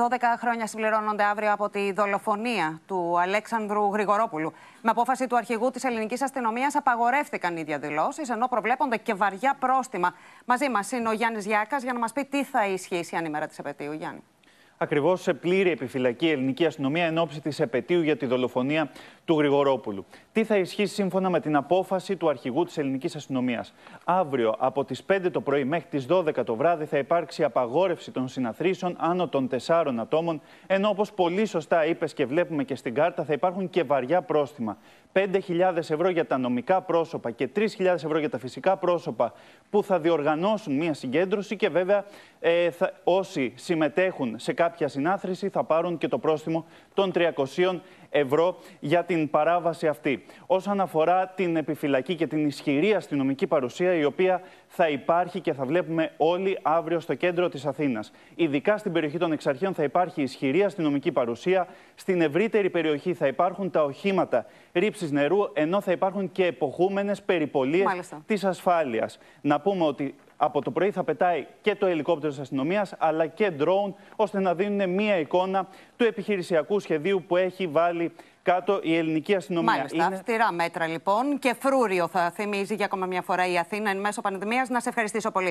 12 χρόνια συμπληρώνονται αύριο από τη δολοφονία του Αλέξανδρου Γρηγορόπουλου. Με απόφαση του αρχηγού της ελληνικής αστυνομίας απαγορεύτηκαν οι διαδηλώσεις, ενώ προβλέπονται και βαριά πρόστιμα. Μαζί μας είναι ο Γιάννης Γιάκας για να μας πει τι θα ισχύσει ανήμερα της επαιτίου. Γιάννη ακριβώς σε πλήρη επιφυλακή η ελληνική αστυνομία εν ώψη της επαιτίου για τη δολοφονία του Γρηγορόπουλου. Τι θα ισχύσει σύμφωνα με την απόφαση του αρχηγού της ελληνικής αστυνομίας. Αύριο από τις 5 το πρωί μέχρι τις 12 το βράδυ θα υπάρξει απαγόρευση των συναθρήσεων άνω των 4 ατόμων, ενώ όπως πολύ σωστά είπες και βλέπουμε και στην κάρτα θα υπάρχουν και βαριά πρόστιμα. 5.000 ευρώ για τα νομικά πρόσωπα και 3.000 ευρώ για τα φυσικά πρόσωπα που θα διοργανώσουν μία συγκέντρωση και βέβαια ε, θα, όσοι συμμετέχουν σε κάποια συνάθρηση θα πάρουν και το πρόστιμο των 300 ευρώ για την παράβαση αυτή. Όσον αφορά την επιφυλακή και την ισχυρή αστυνομική παρουσία η οποία θα υπάρχει και θα βλέπουμε όλοι αύριο στο κέντρο της Αθήνας. Ειδικά στην περιοχή των Εξαρχείων θα υπάρχει ισχυρή αστυνομική παρουσία. Στην ευρύτερη περιοχή θα υπάρχουν τα οχήματα ρήψης νερού, ενώ θα υπάρχουν και εποχούμενες περιπολίες της ασφάλειας. Να πούμε ότι από το πρωί θα πετάει και το ελικόπτερο της αστυνομίας, αλλά και drone, ώστε να δίνουν μία εικόνα του επιχειρησιακού σχεδίου που έχει βάλει κάτω η ελληνική αστυνομία. Μάλιστα. Είναι... Αυστηρά μέτρα λοιπόν και φρούριο θα θυμίζει για ακόμα μια φορά η Αθήνα εν μέσω πανδημίας. Να σε ευχαριστήσω πολύ.